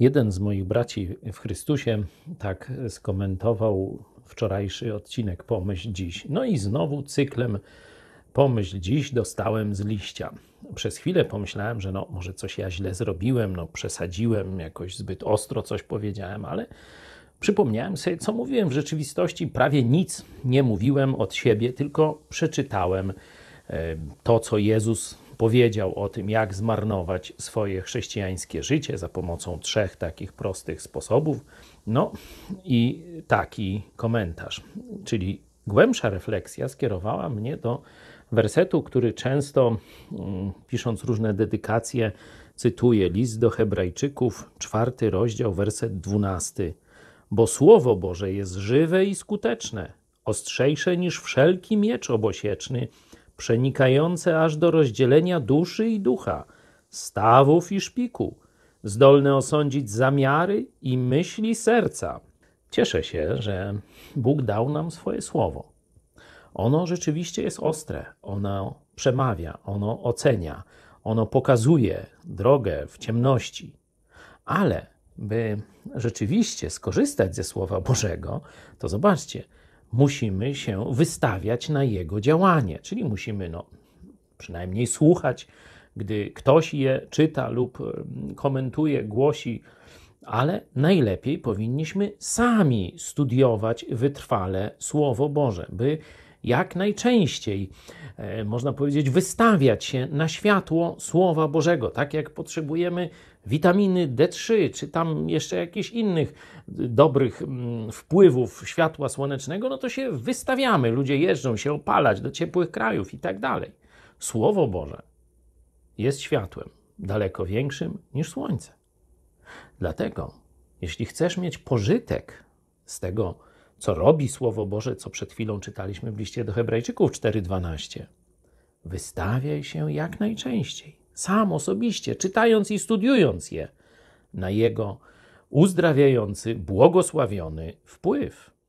Jeden z moich braci w Chrystusie tak skomentował wczorajszy odcinek Pomyśl dziś. No i znowu cyklem Pomyśl dziś dostałem z liścia. Przez chwilę pomyślałem, że no, może coś ja źle zrobiłem, no, przesadziłem, jakoś zbyt ostro coś powiedziałem, ale przypomniałem sobie, co mówiłem w rzeczywistości. Prawie nic nie mówiłem od siebie, tylko przeczytałem e, to, co Jezus powiedział o tym, jak zmarnować swoje chrześcijańskie życie za pomocą trzech takich prostych sposobów. No i taki komentarz, czyli głębsza refleksja skierowała mnie do wersetu, który często mm, pisząc różne dedykacje cytuję list do Hebrajczyków, czwarty rozdział, werset dwunasty. Bo słowo Boże jest żywe i skuteczne, ostrzejsze niż wszelki miecz obosieczny przenikające aż do rozdzielenia duszy i ducha, stawów i szpiku, zdolne osądzić zamiary i myśli serca. Cieszę się, że Bóg dał nam swoje słowo. Ono rzeczywiście jest ostre, ono przemawia, ono ocenia, ono pokazuje drogę w ciemności. Ale by rzeczywiście skorzystać ze Słowa Bożego, to zobaczcie, musimy się wystawiać na jego działanie, czyli musimy no, przynajmniej słuchać, gdy ktoś je czyta lub mm, komentuje, głosi, ale najlepiej powinniśmy sami studiować wytrwale Słowo Boże, by jak najczęściej, e, można powiedzieć, wystawiać się na światło Słowa Bożego, tak jak potrzebujemy witaminy D3, czy tam jeszcze jakichś innych dobrych mm, wpływów światła słonecznego, no to się wystawiamy. Ludzie jeżdżą się opalać do ciepłych krajów i tak dalej. Słowo Boże jest światłem daleko większym niż słońce. Dlatego, jeśli chcesz mieć pożytek z tego, co robi Słowo Boże, co przed chwilą czytaliśmy w liście do Hebrajczyków 4:12. Wystawiaj się jak najczęściej, sam osobiście, czytając i studiując je, na jego uzdrawiający, błogosławiony wpływ.